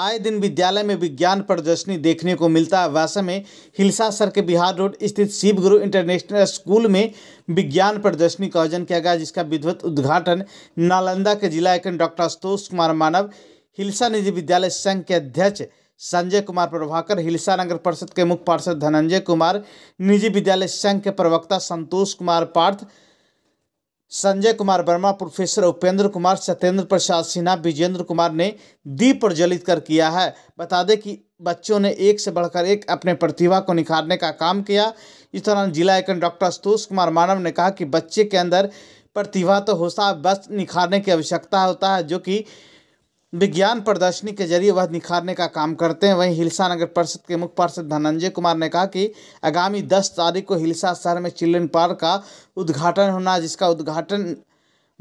आए दिन विद्यालय में विज्ञान प्रदर्शनी देखने को मिलता है वैसे में हिलसा सर के बिहार रोड स्थित शिव गुरु इंटरनेशनल स्कूल में विज्ञान प्रदर्शनी का आयोजन किया गया जिसका विधिवत उद्घाटन नालंदा के जिला एकन डॉक्टर आशुतोष कुमार मानव हिलसा निजी विद्यालय संघ के अध्यक्ष संजय कुमार प्रभाकर हिलसा नगर परिषद के मुख्य पार्षद धनंजय कुमार निजी विद्यालय संघ के प्रवक्ता संतोष कुमार पार्थ संजय कुमार वर्मा प्रोफेसर उपेंद्र कुमार सत्येंद्र प्रसाद सिन्हा विजेंद्र कुमार ने दीप प्रज्वलित कर किया है बता दें कि बच्चों ने एक से बढ़कर एक अपने प्रतिभा को निखारने का काम किया इस दौरान जिला एकन डॉक्टर आशुतोष कुमार मानव ने कहा कि बच्चे के अंदर प्रतिभा तो होता है बस निखारने की आवश्यकता होता है जो कि विज्ञान प्रदर्शनी के जरिए वह निखारने का काम करते हैं वहीं हिलसा नगर परिषद के मुख्य पार्षद धनंजय कुमार ने कहा कि आगामी दस तारीख को हिलसा शहर में चिल्ड्रन पार्क का उद्घाटन होना जिसका उद्घाटन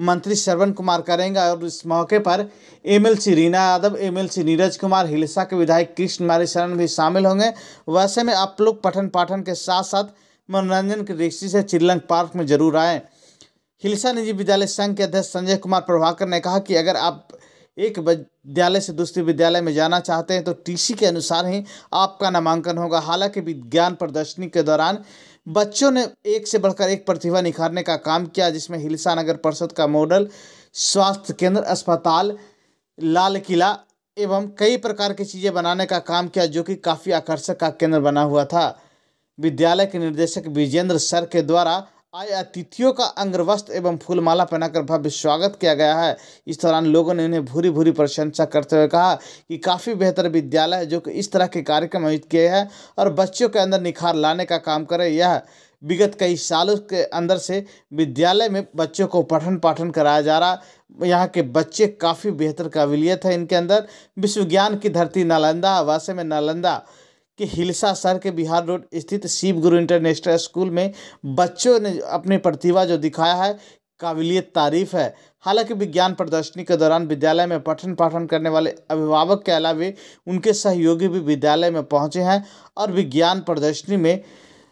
मंत्री श्रवण कुमार करेंगे और इस मौके पर एमएलसी रीना यादव एमएलसी नीरज कुमार हिलसा के विधायक कृष्ण मारी शरण भी शामिल होंगे वैसे में आप लोग पठन पाठन के साथ साथ मनोरंजन की दृष्टि से चिल्लंग पार्क में जरूर आएँ हिलसा निजी विद्यालय संघ के अध्यक्ष संजय कुमार प्रभाकर ने कहा कि अगर आप एक विद्यालय से दूसरे विद्यालय में जाना चाहते हैं तो टीसी के अनुसार ही आपका नामांकन होगा हालांकि विज्ञान प्रदर्शनी के दौरान बच्चों ने एक से बढ़कर एक प्रतिभा निखारने का काम किया जिसमें हिलसा नगर परिषद का मॉडल स्वास्थ्य केंद्र अस्पताल लाल किला एवं कई प्रकार की चीज़ें बनाने का काम किया जो कि काफ़ी आकर्षक का केंद्र बना हुआ था विद्यालय के निर्देशक विजेंद्र सर के द्वारा आए अतिथियों का अंग्रवस्त्र एवं फूलमाला पहनाकर भव्य स्वागत किया गया है इस दौरान लोगों ने उन्हें भूरी भूरी प्रशंसा करते हुए कहा कि काफ़ी बेहतर विद्यालय है जो कि इस तरह के कार्यक्रम आयोजित किए हैं और बच्चों के अंदर निखार लाने का काम करे यह विगत कई सालों के अंदर से विद्यालय में बच्चों को पठन पाठन कराया जा रहा यहाँ के बच्चे काफ़ी बेहतर काबिलियत है इनके अंदर विश्वज्ञान की धरती नालंदा वासे में नालंदा कि हिलसा शहर के बिहार रोड स्थित शिव गुरु इंटरनेशनल स्कूल में बच्चों ने अपनी प्रतिभा जो दिखाया है काबिलियत तारीफ है हालांकि विज्ञान प्रदर्शनी के दौरान विद्यालय में पठन पाठन करने वाले अभिभावक के अलावे उनके सहयोगी भी विद्यालय में पहुंचे हैं और विज्ञान प्रदर्शनी में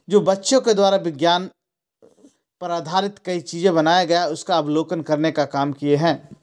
जो बच्चों के द्वारा विज्ञान पर आधारित कई चीज़ें बनाया गया उसका अवलोकन करने का काम किए हैं